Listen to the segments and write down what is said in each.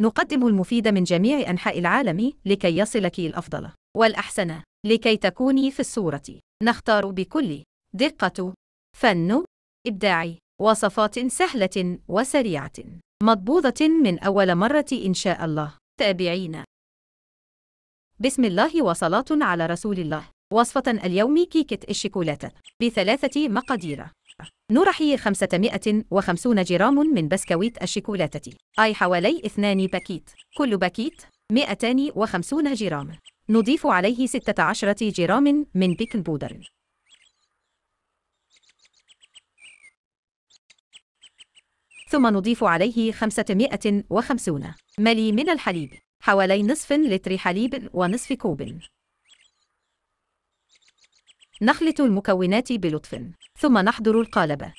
نقدم المفيد من جميع أنحاء العالم لكي يصلك الأفضل والأحسن لكي تكوني في الصورة نختار بكل دقة فن إبداع وصفات سهلة وسريعة مضبوطة من أول مرة إن شاء الله تابعينا بسم الله وصلاة على رسول الله وصفة اليوم كيكة الشيكولاتة بثلاثة مقادير نرحي 550 جرام من بسكويت الشيكولاتة أي حوالي اثنان باكيت كل باكيت 250 جرام نضيف عليه 16 جرام من بيكن بودر ثم نضيف عليه 550 ملي من الحليب حوالي نصف لتر حليب ونصف كوب نخلط المكونات بلطف ثم نحضر القالب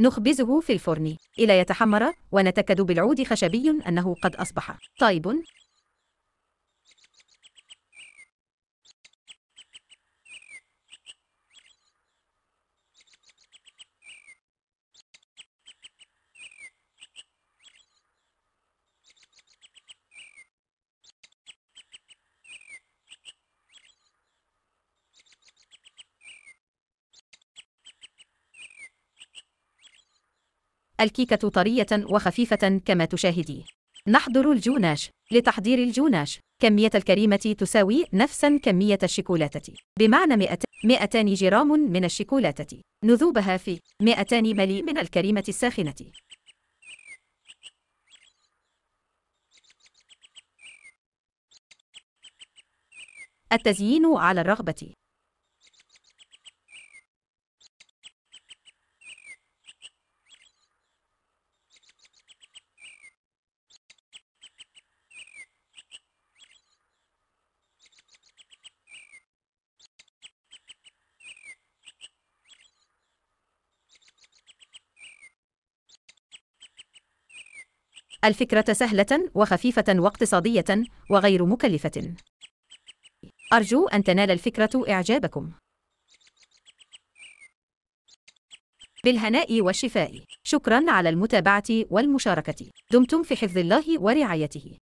نخبزه في الفرن إلى يتحمر ونتأكد بالعود خشبي أنه قد أصبح طيب الكيكة طرية وخفيفة كما تشاهدي نحضر الجوناش لتحضير الجوناش كمية الكريمة تساوي نفسا كمية الشوكولاتة بمعنى 200 جرام من الشوكولاتة نذوبها في 200 ملي من الكريمة الساخنة التزيين على الرغبة الفكرة سهلة وخفيفة واقتصادية وغير مكلفة. أرجو أن تنال الفكرة إعجابكم. بالهناء والشفاء. شكرا على المتابعة والمشاركة. دمتم في حفظ الله ورعايته.